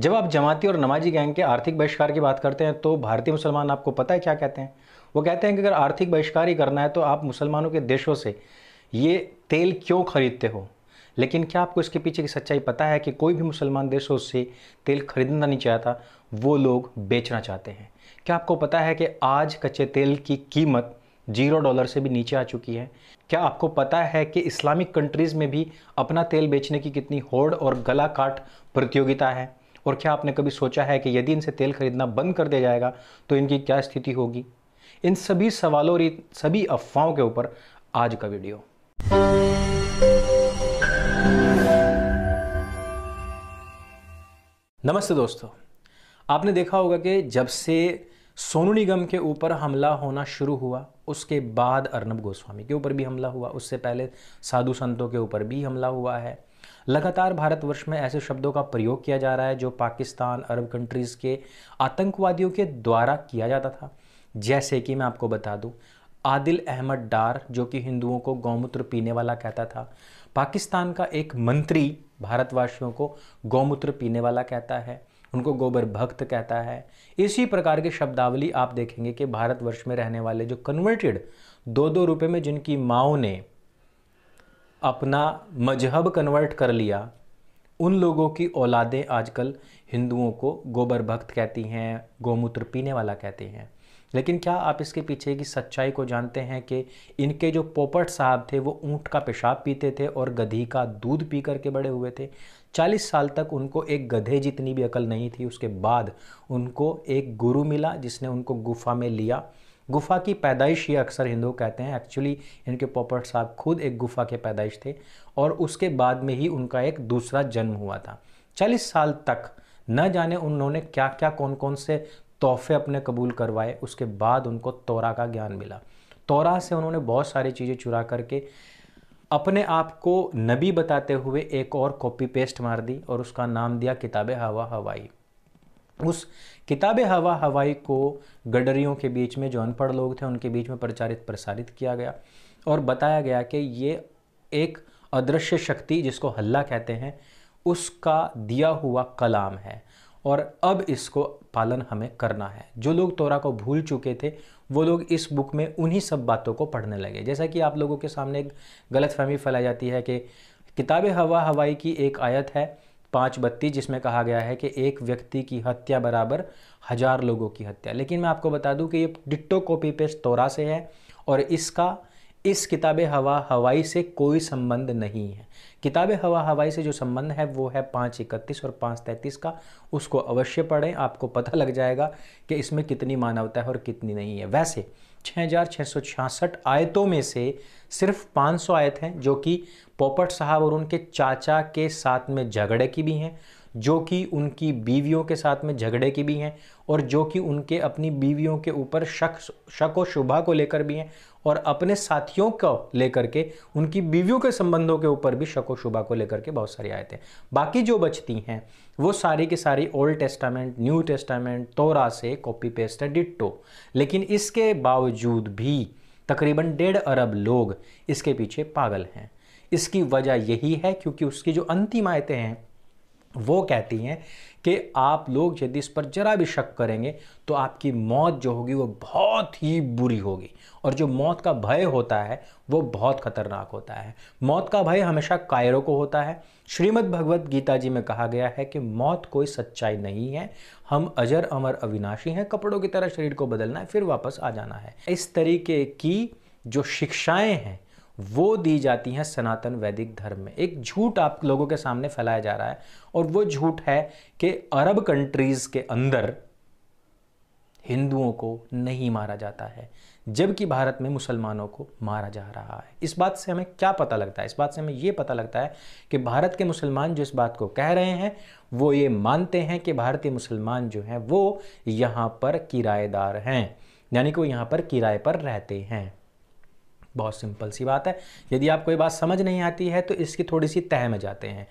जब आप जमाती और नमाजी गैंग के आर्थिक बहिष्कार की बात करते हैं तो भारतीय मुसलमान आपको पता है क्या कहते हैं वो कहते हैं कि अगर आर्थिक बहिष्कार ही करना है तो आप मुसलमानों के देशों से ये तेल क्यों खरीदते हो लेकिन क्या आपको इसके पीछे की सच्चाई पता है कि कोई भी मुसलमान देशों से तेल खरीदना नहीं चाहता वो लोग बेचना चाहते हैं क्या आपको पता है कि आज कच्चे तेल की कीमत जीरो डॉलर से भी नीचे आ चुकी है क्या आपको पता है कि इस्लामिक कंट्रीज़ में भी अपना तेल बेचने की कितनी होड़ और गला काट प्रतियोगिता है और क्या आपने कभी सोचा है कि यदि इनसे तेल खरीदना बंद कर दिया जाएगा तो इनकी क्या स्थिति होगी इन सभी सवालों और सभी अफवाहों के ऊपर आज का वीडियो नमस्ते दोस्तों आपने देखा होगा कि जब से सोनू निगम के ऊपर हमला होना शुरू हुआ उसके बाद अर्नब गोस्वामी के ऊपर भी हमला हुआ उससे पहले साधु संतों के ऊपर भी हमला हुआ है लगातार भारतवर्ष में ऐसे शब्दों का प्रयोग किया जा रहा है जो पाकिस्तान अरब कंट्रीज़ के आतंकवादियों के द्वारा किया जाता था जैसे कि मैं आपको बता दूं आदिल अहमद डार जो कि हिंदुओं को गौमूत्र पीने वाला कहता था पाकिस्तान का एक मंत्री भारतवासियों को गौमूत्र पीने वाला कहता है उनको गोबर भक्त कहता है इसी प्रकार की शब्दावली आप देखेंगे कि भारतवर्ष में रहने वाले जो कन्वर्टेड दो दो रुपए में जिनकी माओ ने अपना मजहब कन्वर्ट कर लिया उन लोगों की औलादें आजकल हिंदुओं को गोबर भक्त कहती हैं गोमूत्र पीने वाला कहते हैं लेकिन क्या आप इसके पीछे की सच्चाई को जानते हैं कि इनके जो पोपट साहब थे वो ऊँट का पेशाब पीते थे और गधी का दूध पी करके बड़े हुए थे चालीस साल तक उनको एक गधे जितनी भी अकल नहीं थी उसके बाद उनको एक गुरु मिला जिसने उनको गुफा में लिया गुफा की पैदाइश ये अक्सर हिंदू कहते हैं एक्चुअली इनके पोपट साहब खुद एक गुफा के पैदाइश थे और उसके बाद में ही उनका एक दूसरा जन्म हुआ था चालीस साल तक न जाने उन्होंने क्या क्या कौन कौन से तोहफे अपने कबूल करवाए उसके बाद उनको तोरा का ज्ञान मिला तोरा से उन्होंने बहुत सारी चीज़ें चुरा करके अपने आप को नबी बताते हुए एक और कॉपी पेस्ट मार दी और उसका नाम दिया किताब हवा हवाई उस किताब हवा हवाई को गडरियों के बीच में जो अनपढ़ लोग थे उनके बीच में प्रचारित प्रसारित किया गया और बताया गया कि ये एक अदृश्य शक्ति जिसको हल्ला कहते हैं उसका दिया हुआ कलाम है और अब इसको पालन हमें करना है जो लोग तोरा को भूल चुके थे वो लोग इस बुक में उन्हीं सब बातों को पढ़ने लगे जैसा कि आप लोगों के सामने एक गलत फहमी फैलाई जाती है कि किताब हवा हवाई की एक आयत है पाँच बत्तीस जिसमें कहा गया है कि एक व्यक्ति की हत्या बराबर हज़ार लोगों की हत्या लेकिन मैं आपको बता दूं कि ये डिट्टो कॉपी पेस्ट तोरा से है और इसका इस किताब हवा हवाई से कोई संबंध नहीं है किताब हवा हवाई से जो संबंध है वो है पाँच इकतीस और पाँच तैंतीस का उसको अवश्य पढ़ें आपको पता लग जाएगा कि इसमें कितनी मानवता है और कितनी नहीं है वैसे छः आयतों में से सिर्फ 500 आयत हैं जो कि पोपट साहब और उनके चाचा के साथ में झगड़े की भी हैं जो कि उनकी बीवियों के साथ में झगड़े की भी हैं और जो कि उनके अपनी बीवियों के ऊपर शक शक और शुभा को लेकर भी हैं और अपने साथियों को लेकर के उनकी बीवियों के संबंधों के ऊपर भी शको शुबा को लेकर के बहुत सारी आयतें बाकी जो बचती हैं वो सारी की सारी ओल्ड टेस्टामेंट न्यू टेस्टामेंट तोरा से कॉपी पेस्ट है डिट्टो लेकिन इसके बावजूद भी तकरीबन डेढ़ अरब लोग इसके पीछे पागल हैं इसकी वजह यही है क्योंकि उसकी जो अंतिम आयतें हैं वो कहती हैं कि आप लोग यदि इस पर ज़रा भी शक करेंगे तो आपकी मौत जो होगी वो बहुत ही बुरी होगी और जो मौत का भय होता है वो बहुत खतरनाक होता है मौत का भय हमेशा कायरों को होता है श्रीमद् भगवत गीता जी में कहा गया है कि मौत कोई सच्चाई नहीं है हम अजर अमर अविनाशी हैं कपड़ों की तरह शरीर को बदलना है फिर वापस आ जाना है इस तरीके की जो शिक्षाएं हैं वो दी जाती हैं सनातन वैदिक धर्म में एक झूठ आप लोगों के सामने फैलाया जा रहा है और वो झूठ है कि अरब कंट्रीज़ के अंदर हिंदुओं को नहीं मारा जाता है जबकि भारत में मुसलमानों को मारा जा रहा है इस बात से हमें क्या पता लगता है इस बात से हमें ये पता लगता है कि भारत के मुसलमान जो इस बात को कह रहे हैं वो ये मानते हैं कि भारतीय मुसलमान जो हैं वो यहाँ पर किराएदार हैं यानी कि वो यहाँ पर किराए पर रहते हैं बहुत सिंपल सी बात है यदि आपको ये बात समझ नहीं आती है तो इसकी थोड़ी सी तह में जाते हैं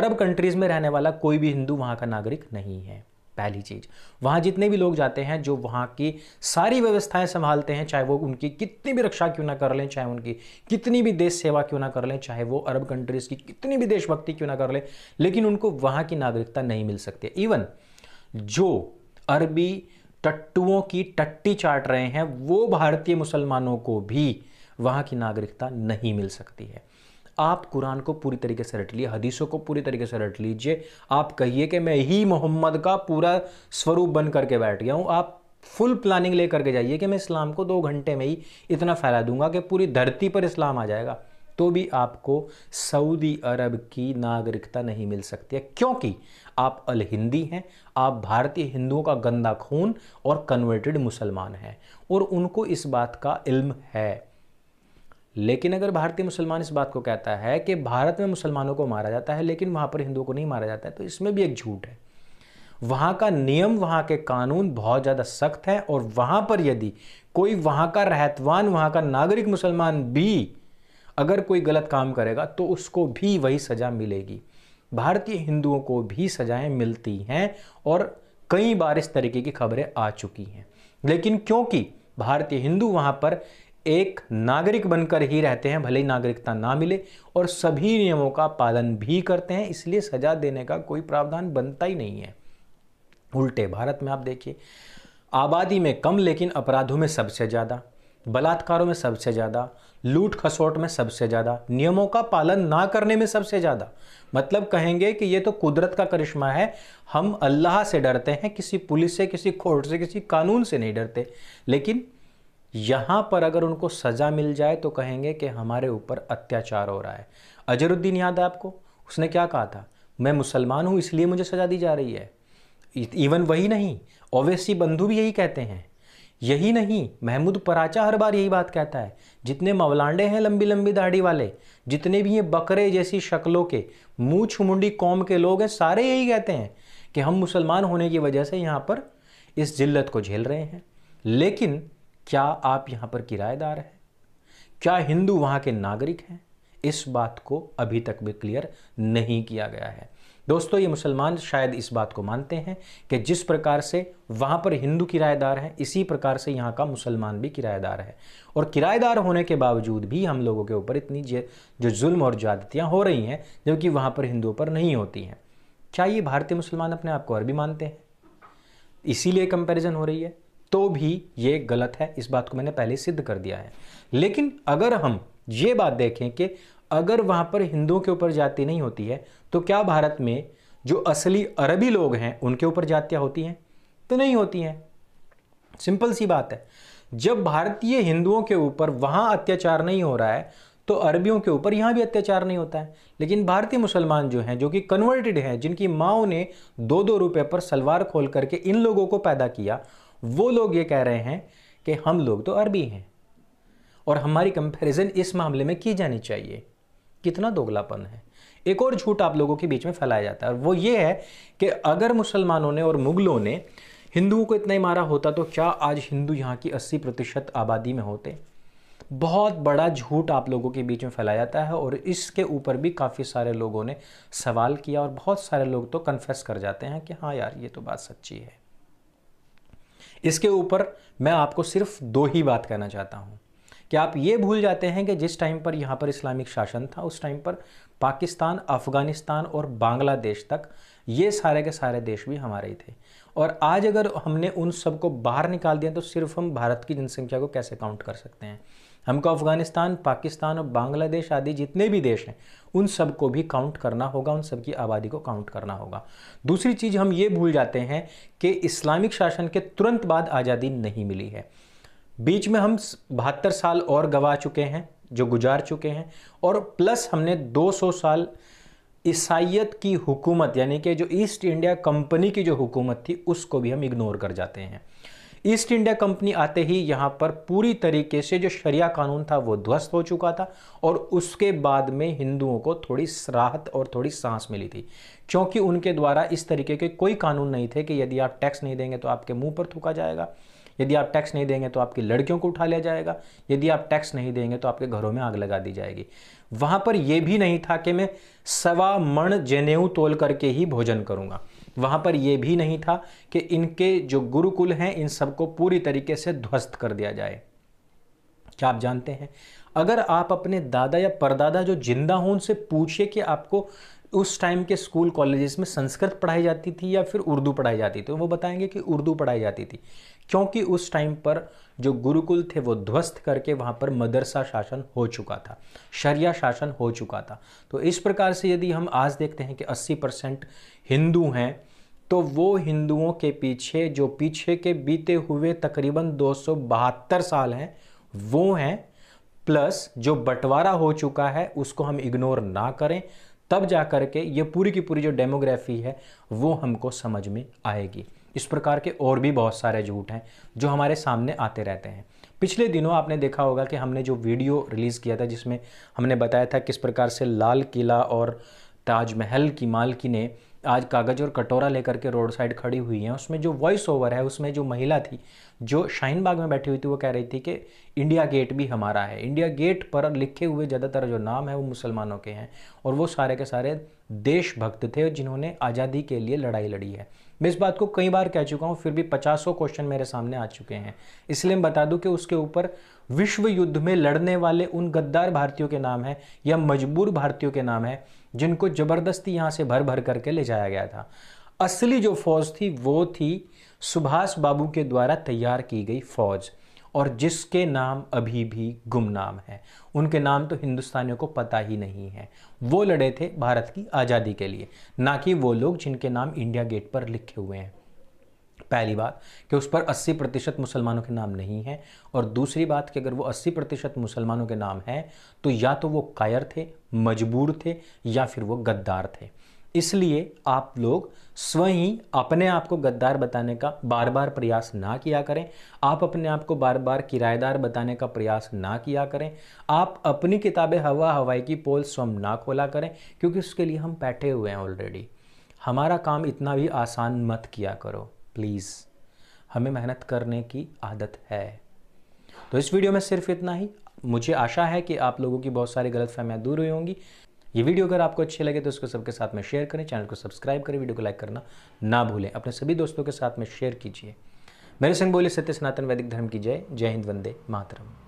अरब कंट्रीज़ में रहने वाला कोई भी हिंदू वहाँ का नागरिक नहीं है पहली चीज़ वहाँ जितने भी लोग जाते हैं जो वहाँ की सारी व्यवस्थाएं संभालते हैं चाहे वो उनकी कितनी भी रक्षा क्यों ना कर लें चाहे उनकी कितनी भी देश सेवा क्यों ना कर लें चाहे वो अरब कंट्रीज़ की कितनी भी देशभक्ति क्यों ना कर लें लेकिन उनको वहाँ की नागरिकता नहीं मिल सकती इवन जो अरबी टट्टुओं की टट्टी चाट रहे हैं वो भारतीय मुसलमानों को भी वहाँ की नागरिकता नहीं मिल सकती है आप कुरान को पूरी तरीके से रट लिए हदीसों को पूरी तरीके से रट लीजिए आप कहिए कि मैं ही मोहम्मद का पूरा स्वरूप बन करके बैठ गया हूँ आप फुल प्लानिंग ले करके जाइए कि मैं इस्लाम को दो घंटे में ही इतना फैला दूंगा कि पूरी धरती पर इस्लाम आ जाएगा तो भी आपको सऊदी अरब की नागरिकता नहीं मिल सकती है क्योंकि आप अल हिंदी हैं आप भारतीय हिंदुओं का गंदा खून और कन्वर्टेड मुसलमान हैं और उनको इस बात का इल्म है लेकिन अगर भारतीय मुसलमान इस बात को कहता है कि भारत में मुसलमानों को मारा जाता है लेकिन वहाँ पर हिंदुओं को नहीं मारा जाता है तो इसमें भी एक झूठ है वहाँ का नियम वहाँ के कानून बहुत ज़्यादा सख्त है और वहाँ पर यदि कोई वहाँ का रहतवान वहाँ का नागरिक मुसलमान भी अगर कोई गलत काम करेगा तो उसको भी वही सज़ा मिलेगी भारतीय हिंदुओं को भी सज़ाएं मिलती हैं और कई बार इस तरीके की खबरें आ चुकी हैं लेकिन क्योंकि भारतीय हिंदू वहाँ पर एक नागरिक बनकर ही रहते हैं भले ही नागरिकता ना मिले और सभी नियमों का पालन भी करते हैं इसलिए सजा देने का कोई प्रावधान बनता ही नहीं है उल्टे भारत में आप देखिए आबादी में कम लेकिन अपराधों में सबसे ज़्यादा बलात्कारों में सबसे ज़्यादा लूट खसोट में सबसे ज़्यादा नियमों का पालन ना करने में सबसे ज़्यादा मतलब कहेंगे कि ये तो कुदरत का करिश्मा है हम अल्लाह से डरते हैं किसी पुलिस से किसी कोर्ट से किसी कानून से नहीं डरते लेकिन यहाँ पर अगर उनको सज़ा मिल जाए तो कहेंगे कि हमारे ऊपर अत्याचार हो रहा है अजरुद्दीन याद है आपको उसने क्या कहा था मैं मुसलमान हूँ इसलिए मुझे सज़ा दी जा रही है इवन वही नहीं ओवैसी बंधु भी यही कहते हैं यही नहीं महमूद पराचा हर बार यही बात कहता है जितने मवलांडे हैं लंबी लंबी दाढ़ी वाले जितने भी ये बकरे जैसी शक्लों के मूछ मुंडी कौम के लोग हैं सारे यही कहते हैं कि हम मुसलमान होने की वजह से यहाँ पर इस जिल्लत को झेल रहे हैं लेकिन क्या आप यहाँ पर किराएदार हैं क्या हिंदू वहाँ के नागरिक हैं इस बात को अभी तक भी क्लियर नहीं किया गया है दोस्तों ये मुसलमान शायद इस बात को मानते हैं कि जिस प्रकार से वहाँ पर हिंदू किराएदार हैं इसी प्रकार से यहाँ का मुसलमान भी किराएदार है और किराएदार होने के बावजूद भी हम लोगों के ऊपर इतनी जो जुल्म और ज्यादतियाँ हो रही हैं जबकि वहाँ पर हिंदुओं पर नहीं होती हैं क्या ये भारतीय मुसलमान अपने आप को अरबी मानते हैं इसीलिए कंपैरिजन हो रही है तो भी ये गलत है इस बात को मैंने पहले सिद्ध कर दिया है लेकिन अगर हम ये बात देखें कि अगर वहाँ पर हिंदुओं के ऊपर जाति नहीं होती है तो क्या भारत में जो असली अरबी लोग हैं उनके ऊपर जातियाँ होती हैं तो नहीं होती हैं सिंपल सी बात है जब भारतीय हिंदुओं के ऊपर वहाँ अत्याचार नहीं हो रहा है तो अरबियों के ऊपर यहाँ भी अत्याचार नहीं होता है लेकिन भारतीय मुसलमान जो हैं जो कि कन्वर्टेड हैं जिनकी माओ ने दो दो रुपए पर सलवार खोल करके इन लोगों को पैदा किया वो लोग ये कह रहे हैं कि हम लोग तो अरबी हैं और हमारी कंपैरिजन इस मामले में की जानी चाहिए कितना दोगलापन है एक और झूठ आप लोगों के बीच में फैलाया जाता है और वो ये है कि अगर मुसलमानों ने और मुगलों ने हिंदुओं को इतना ही मारा होता तो क्या आज हिंदू यहाँ की अस्सी प्रतिशत आबादी में होते बहुत बड़ा झूठ आप लोगों के बीच में फैलाया जाता है और इसके ऊपर भी काफ़ी सारे लोगों ने सवाल किया और बहुत सारे लोग तो कन्फेस कर जाते हैं कि हाँ यार ये तो बात सच्ची है इसके ऊपर मैं आपको सिर्फ दो ही बात कहना चाहता हूँ कि आप ये भूल जाते हैं कि जिस टाइम पर यहाँ पर इस्लामिक शासन था उस टाइम पर पाकिस्तान अफ़गानिस्तान और बांग्लादेश तक ये सारे के सारे देश भी हमारे ही थे और आज अगर हमने उन सबको बाहर निकाल दिया तो सिर्फ हम भारत की जनसंख्या को कैसे काउंट कर सकते हैं हमको अफ़गानिस्तान पाकिस्तान और बांग्लादेश आदि जितने भी देश हैं उन सब को भी काउंट करना होगा उन सब की आबादी को काउंट करना होगा दूसरी चीज़ हम ये भूल जाते हैं कि इस्लामिक शासन के तुरंत बाद आज़ादी नहीं मिली है बीच में हम बहत्तर साल और गवा चुके हैं जो गुजार चुके हैं और प्लस हमने 200 साल ईसाइत की हुकूमत यानी कि जो ईस्ट इंडिया कंपनी की जो हुकूमत थी उसको भी हम इग्नोर कर जाते हैं ईस्ट इंडिया कंपनी आते ही यहाँ पर पूरी तरीके से जो शरिया कानून था वो ध्वस्त हो चुका था और उसके बाद में हिंदुओं को थोड़ी राहत और थोड़ी सांस मिली थी क्योंकि उनके द्वारा इस तरीके के कोई कानून नहीं थे कि यदि आप टैक्स नहीं देंगे तो आपके मुंह पर थूका जाएगा यदि आप टैक्स नहीं देंगे तो आपकी लड़कियों को उठा लिया जाएगा यदि आप टैक्स नहीं देंगे तो आपके घरों में आग लगा दी जाएगी वहां पर यह भी नहीं था कि मैं सवा मण जनेऊ तोल करके ही भोजन करूंगा वहां पर यह भी नहीं था कि इनके जो गुरुकुल हैं इन सबको पूरी तरीके से ध्वस्त कर दिया जाए क्या आप जानते हैं अगर आप अपने दादा या परदादा जो जिंदा हो उनसे पूछिए कि आपको उस टाइम के स्कूल कॉलेजेस में संस्कृत पढ़ाई जाती थी या फिर उर्दू पढ़ाई जाती थी वो बताएंगे कि उर्दू पढ़ाई जाती थी क्योंकि उस टाइम पर जो गुरुकुल थे वो ध्वस्त करके वहाँ पर मदरसा शासन हो चुका था शरिया शासन हो चुका था तो इस प्रकार से यदि हम आज देखते हैं कि 80 परसेंट हिंदू हैं तो वो हिंदुओं के पीछे जो पीछे के बीते हुए तकरीबन दो साल हैं वो हैं प्लस जो बंटवारा हो चुका है उसको हम इग्नोर ना करें तब जा कर के ये पूरी की पूरी जो डेमोग्राफी है वो हमको समझ में आएगी इस प्रकार के और भी बहुत सारे झूठ हैं जो हमारे सामने आते रहते हैं पिछले दिनों आपने देखा होगा कि हमने जो वीडियो रिलीज़ किया था जिसमें हमने बताया था किस प्रकार से लाल किला और ताजमहल की मालकी ने आज कागज़ और कटोरा लेकर के रोड साइड खड़ी हुई हैं उसमें जो वॉइस ओवर है उसमें जो महिला थी जो शाहीनबाग बाग में बैठी हुई थी वो कह रही थी कि इंडिया गेट भी हमारा है इंडिया गेट पर लिखे हुए ज़्यादातर जो नाम है वो मुसलमानों के हैं और वो सारे के सारे देशभक्त थे जिन्होंने आज़ादी के लिए लड़ाई लड़ी है मैं इस बात को कई बार कह चुका हूँ फिर भी पचासों क्वेश्चन मेरे सामने आ चुके हैं इसलिए मैं बता दूँ कि उसके ऊपर विश्व युद्ध में लड़ने वाले उन गद्दार भारतीयों के नाम हैं या मजबूर भारतीयों के नाम हैं जिनको ज़बरदस्ती यहाँ से भर भर करके ले जाया गया था असली जो फौज थी वो थी सुभाष बाबू के द्वारा तैयार की गई फौज और जिसके नाम अभी भी गुमनाम है उनके नाम तो हिंदुस्तानियों को पता ही नहीं है वो लड़े थे भारत की आज़ादी के लिए ना कि वो लोग जिनके नाम इंडिया गेट पर लिखे हुए हैं पहली बात कि उस पर 80 प्रतिशत मुसलमानों के नाम नहीं हैं और दूसरी बात कि अगर वो 80 प्रतिशत मुसलमानों के नाम हैं तो या तो वो कायर थे मजबूर थे या फिर वो गद्दार थे इसलिए आप लोग स्वयं ही अपने आप को गद्दार बताने का बार बार प्रयास ना किया करें आप अपने आप को बार बार किराएदार बताने का प्रयास ना किया करें आप अपनी किताबें हवा हवाई की पोल स्वयं ना खोला करें क्योंकि उसके लिए हम बैठे हुए हैं ऑलरेडी हमारा काम इतना भी आसान मत किया करो प्लीज़ हमें मेहनत करने की आदत है तो इस वीडियो में सिर्फ इतना ही मुझे आशा है कि आप लोगों की बहुत सारी गलत फहमियाँ दूर हुई होंगी ये वीडियो अगर आपको अच्छी लगे तो उसको सबके साथ में शेयर करें चैनल को सब्सक्राइब करें वीडियो को लाइक करना ना भूलें अपने सभी दोस्तों के साथ में शेयर कीजिए मेरे संग बोले सत्य सनातन वैदिक धर्म की जय जय हिंद वंदे मातरम